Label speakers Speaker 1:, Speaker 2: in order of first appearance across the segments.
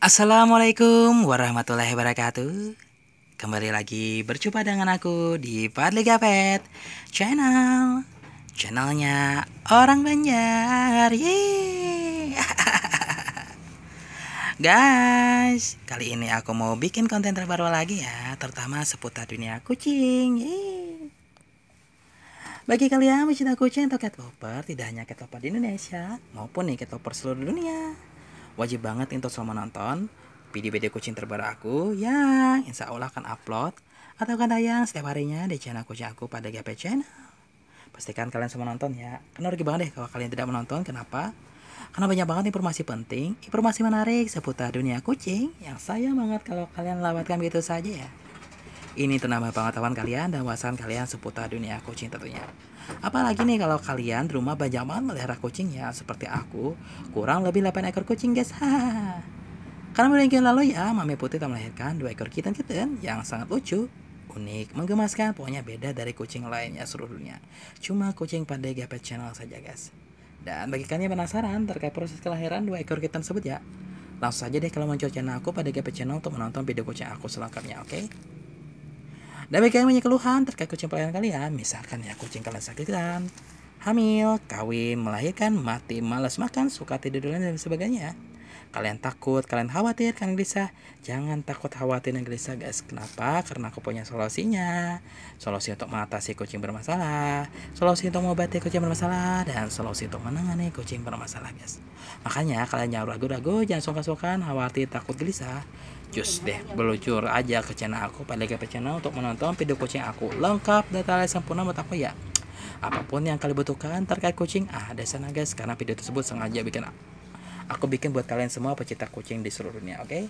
Speaker 1: Assalamualaikum warahmatullahi wabarakatuh Kembali lagi berjumpa dengan aku di Padli Gapet Channel Channelnya orang Banjar Guys, kali ini aku mau bikin konten terbaru lagi ya Terutama seputar dunia kucing Yeay. Bagi kalian pecinta kucing atau cat lover Tidak hanya cat lover di Indonesia Maupun nih cat lover seluruh dunia wajib banget untuk semua nonton video-video kucing terbaru aku yang insya Allah akan upload atau akan tayang setiap harinya di channel kucing aku pada GP Channel. Pastikan kalian semua nonton ya. Karena rugi banget deh kalau kalian tidak menonton. Kenapa? Karena banyak banget informasi penting, informasi menarik seputar dunia kucing yang saya banget kalau kalian lewatkan begitu saja ya. Ini menambah pengetahuan kalian dan wawasan kalian seputar dunia kucing tentunya. Apalagi nih kalau kalian di rumah banyak banget melihara kucing ya seperti aku, kurang lebih 8 ekor kucing guys. Karena yang lalu ya, Mami Putih telah melahirkan dua ekor kitten-kitten yang sangat lucu unik, menggemaskan, pokoknya beda dari kucing lainnya seluruh dunia. Cuma kucing pada Gapet Channel saja guys. Dan bagi kalian yang penasaran terkait proses kelahiran dua ekor kitten tersebut ya, langsung saja deh kalau muncul channel aku pada Gapet Channel untuk menonton video kucing aku selengkapnya, oke? Okay? Dan bagi kalian punya keluhan terkait kucing pelayanan kalian, misalkan ya kucing kalian sakitan, hamil, kawin, melahirkan, mati, malas makan, suka tidur dan sebagainya. Kalian takut, kalian khawatir, kalian gelisah. Jangan takut khawatir dan gelisah guys. Kenapa? Karena aku punya solusinya. Solusi untuk mengatasi kucing bermasalah. Solusi untuk mengobati kucing bermasalah. Dan solusi untuk menangani kucing bermasalah guys. Makanya kalian jangan ragu-ragu, jangan sungkan-sungkan, khawatir, takut, gelisah. Cus deh, belucur aja ke channel aku pada ke channel untuk menonton video kucing aku lengkap data sempurna buat aku ya. Apapun yang kalian butuhkan terkait kucing ada sana guys karena video tersebut sengaja bikin aku bikin buat kalian semua pecinta kucing di seluruh dunia, oke? Okay?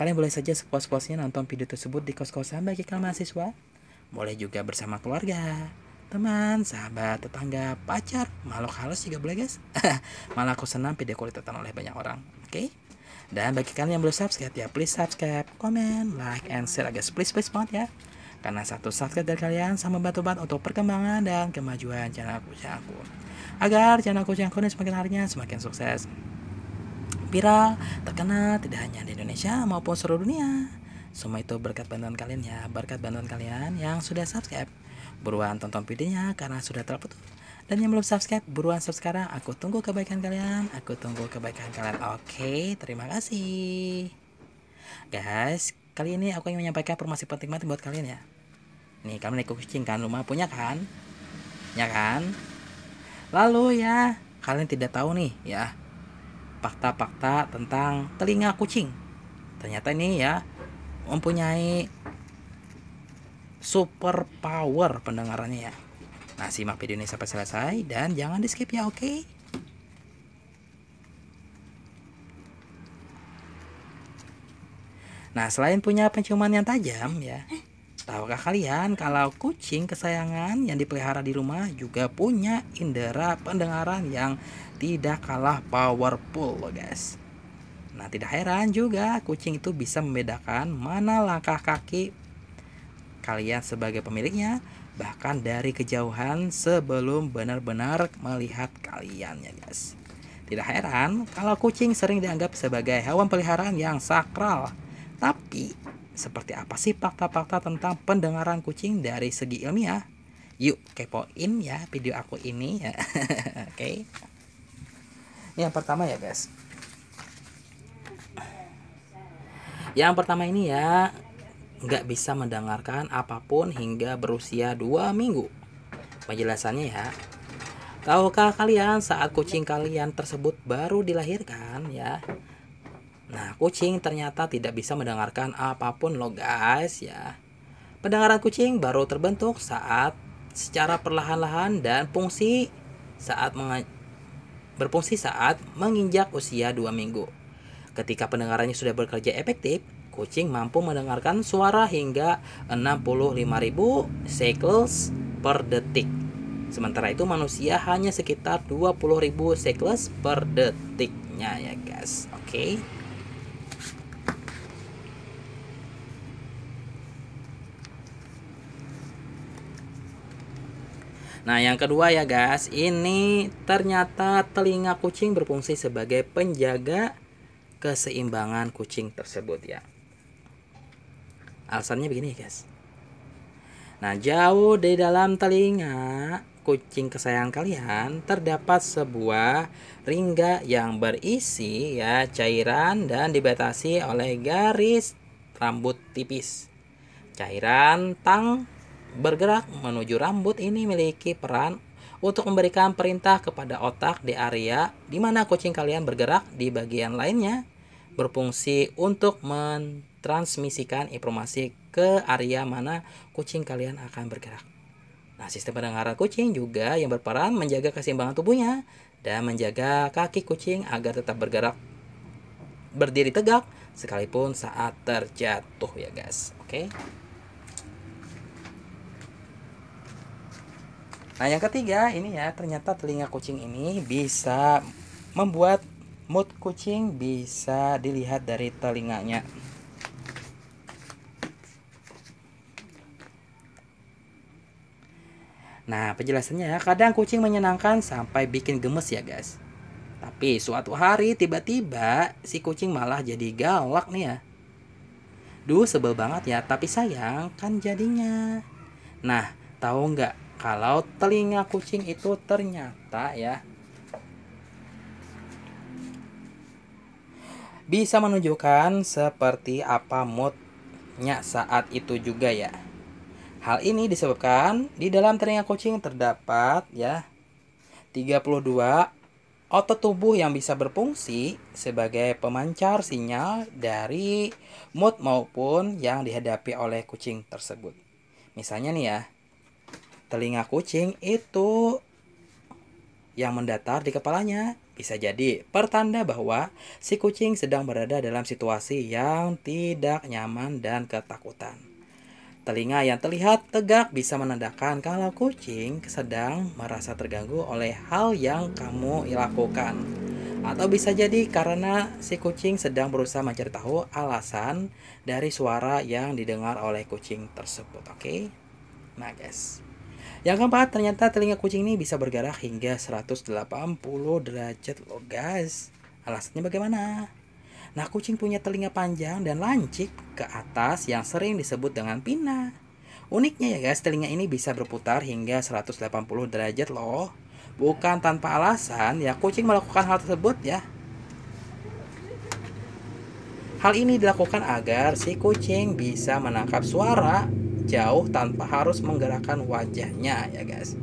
Speaker 1: Kalian boleh saja sepuas-puasnya nonton video tersebut di kos-kosan bagi kalian mahasiswa. Boleh juga bersama keluarga, teman, sahabat, tetangga, pacar, makhluk halus juga boleh guys. Malah aku senang video kulit oleh banyak orang, oke? Okay? Dan bagi kalian yang belum subscribe ya please subscribe, comment, like, and share guys please please banget ya. Karena satu subscribe dari kalian sama bantu banget untuk perkembangan dan kemajuan channel aku aku. Agar channel aku aku ini semakin harinya semakin sukses. Viral, terkenal tidak hanya di Indonesia maupun seluruh dunia. Semua itu berkat bantuan kalian ya, berkat bantuan kalian yang sudah subscribe. Buruan tonton videonya karena sudah terputus dan yang belum subscribe, buruan subscribe sekarang. Aku tunggu kebaikan kalian. Aku tunggu kebaikan kalian. Oke, terima kasih. Guys, kali ini aku ingin menyampaikan informasi penting banget buat kalian ya. Nih, kalian ikut kucing kan? Rumah punya kan? Ya kan? Lalu ya, kalian tidak tahu nih ya. Fakta-fakta tentang telinga kucing. Ternyata ini ya mempunyai super power pendengarannya ya Nah, simak video ini sampai selesai dan jangan di skip ya, oke? Okay? Nah, selain punya penciuman yang tajam ya, tahukah kalian kalau kucing kesayangan yang dipelihara di rumah juga punya indera pendengaran yang tidak kalah powerful, loh guys. Nah, tidak heran juga kucing itu bisa membedakan mana langkah kaki kalian sebagai pemiliknya bahkan dari kejauhan sebelum benar-benar melihat kalian ya guys. Tidak heran kalau kucing sering dianggap sebagai hewan peliharaan yang sakral. Tapi seperti apa sih fakta-fakta tentang pendengaran kucing dari segi ilmiah? Yuk kepoin ya video aku ini ya. Oke. Okay. yang pertama ya guys. Yang pertama ini ya nggak bisa mendengarkan apapun hingga berusia 2 minggu. Penjelasannya ya. Tahukah kalian saat kucing kalian tersebut baru dilahirkan ya? Nah, kucing ternyata tidak bisa mendengarkan apapun loh guys ya. Pendengaran kucing baru terbentuk saat secara perlahan-lahan dan fungsi saat berfungsi saat menginjak usia 2 minggu. Ketika pendengarannya sudah bekerja efektif, Kucing mampu mendengarkan suara hingga 65.000 cycles per detik. Sementara itu manusia hanya sekitar 20.000 cycles per detiknya ya guys. Oke. Okay. Nah, yang kedua ya, guys, ini ternyata telinga kucing berfungsi sebagai penjaga keseimbangan kucing tersebut ya. Alasannya begini ya guys. Nah jauh di dalam telinga kucing kesayangan kalian terdapat sebuah ringga yang berisi ya cairan dan dibatasi oleh garis rambut tipis. Cairan tang bergerak menuju rambut ini memiliki peran untuk memberikan perintah kepada otak di area di mana kucing kalian bergerak di bagian lainnya berfungsi untuk men transmisikan informasi ke area mana kucing kalian akan bergerak. Nah, sistem pendengaran kucing juga yang berperan menjaga keseimbangan tubuhnya dan menjaga kaki kucing agar tetap bergerak berdiri tegak sekalipun saat terjatuh ya guys. Oke. Okay? Nah, yang ketiga ini ya, ternyata telinga kucing ini bisa membuat mood kucing bisa dilihat dari telinganya. Nah, penjelasannya kadang kucing menyenangkan sampai bikin gemes ya guys. Tapi suatu hari tiba-tiba si kucing malah jadi galak nih ya. Duh sebel banget ya, tapi sayang kan jadinya. Nah, tahu nggak kalau telinga kucing itu ternyata ya bisa menunjukkan seperti apa moodnya saat itu juga ya. Hal ini disebabkan di dalam telinga kucing terdapat ya 32 otot tubuh yang bisa berfungsi sebagai pemancar sinyal dari mood maupun yang dihadapi oleh kucing tersebut. Misalnya nih ya, telinga kucing itu yang mendatar di kepalanya bisa jadi pertanda bahwa si kucing sedang berada dalam situasi yang tidak nyaman dan ketakutan. Telinga yang terlihat tegak bisa menandakan kalau kucing sedang merasa terganggu oleh hal yang kamu lakukan. Atau bisa jadi karena si kucing sedang berusaha mencari tahu alasan dari suara yang didengar oleh kucing tersebut, oke? Okay? Nah, guys. Yang keempat, ternyata telinga kucing ini bisa bergerak hingga 180 derajat loh, guys. Alasannya bagaimana? Nah, kucing punya telinga panjang dan lancip ke atas yang sering disebut dengan pina. Uniknya ya guys, telinga ini bisa berputar hingga 180 derajat loh. Bukan tanpa alasan ya kucing melakukan hal tersebut ya. Hal ini dilakukan agar si kucing bisa menangkap suara jauh tanpa harus menggerakkan wajahnya ya guys.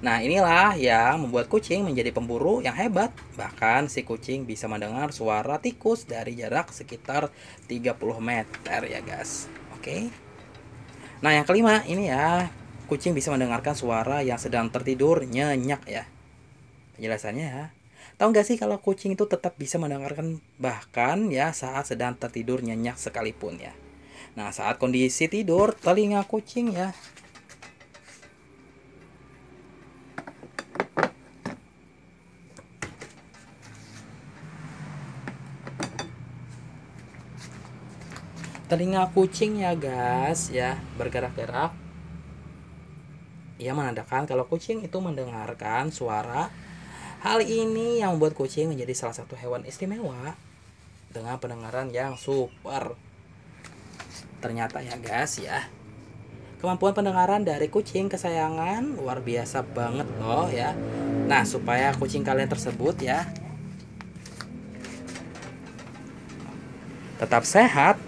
Speaker 1: Nah inilah yang membuat kucing menjadi pemburu yang hebat. Bahkan si kucing bisa mendengar suara tikus dari jarak sekitar 30 meter ya guys. Oke. Nah yang kelima ini ya kucing bisa mendengarkan suara yang sedang tertidur nyenyak ya. Penjelasannya ya. Tahu nggak sih kalau kucing itu tetap bisa mendengarkan bahkan ya saat sedang tertidur nyenyak sekalipun ya. Nah saat kondisi tidur telinga kucing ya telinga kucing ya guys ya bergerak-gerak ia menandakan kalau kucing itu mendengarkan suara hal ini yang membuat kucing menjadi salah satu hewan istimewa dengan pendengaran yang super ternyata ya guys ya kemampuan pendengaran dari kucing kesayangan luar biasa banget loh ya nah supaya kucing kalian tersebut ya tetap sehat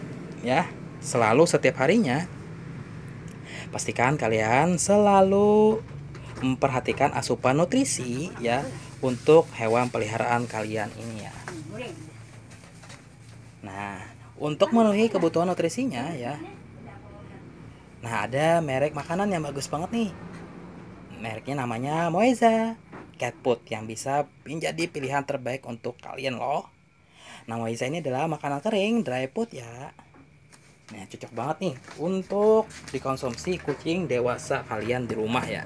Speaker 1: ya selalu setiap harinya pastikan kalian selalu memperhatikan asupan nutrisi ya untuk hewan peliharaan kalian ini ya nah untuk memenuhi kebutuhan nutrisinya ya nah ada merek makanan yang bagus banget nih mereknya namanya Moeza cat food yang bisa menjadi pilihan terbaik untuk kalian loh. Nah, Moeza ini adalah makanan kering, dry food ya. Nah, cocok banget nih untuk dikonsumsi kucing dewasa kalian di rumah ya.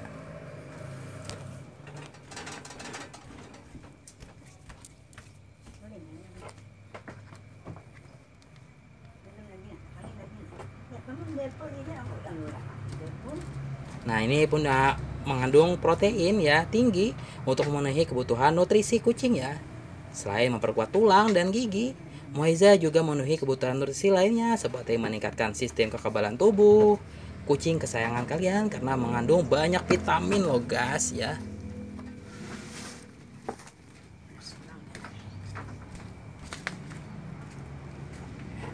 Speaker 1: Nah, ini pun ah, mengandung protein ya tinggi untuk memenuhi kebutuhan nutrisi kucing ya. Selain memperkuat tulang dan gigi, Moiza juga memenuhi kebutuhan nutrisi lainnya seperti meningkatkan sistem kekebalan tubuh. Kucing kesayangan kalian karena mengandung banyak vitamin loh guys ya.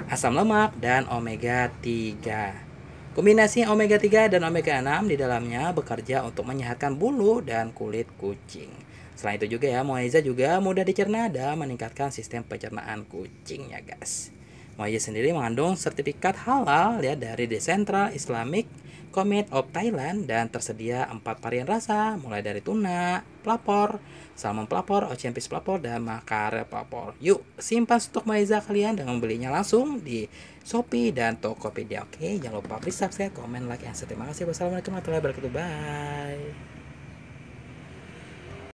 Speaker 1: Asam lemak dan omega 3. Kombinasi omega 3 dan omega 6 di dalamnya bekerja untuk menyehatkan bulu dan kulit kucing. Selain itu juga ya, moiza juga mudah dicerna dan meningkatkan sistem pencernaan kucing ya guys. Moiza sendiri mengandung sertifikat halal ya dari The Central Islamic Commit of Thailand dan tersedia empat varian rasa mulai dari tuna, pelapor, salmon pelapor, ocempis pelapor, dan makare pelapor. Yuk, simpan stok moiza kalian dengan membelinya langsung di Shopee dan Tokopedia. Oke, jangan lupa please subscribe, comment, like, and share. Terima kasih. Wassalamualaikum warahmatullahi wabarakatuh. Bye.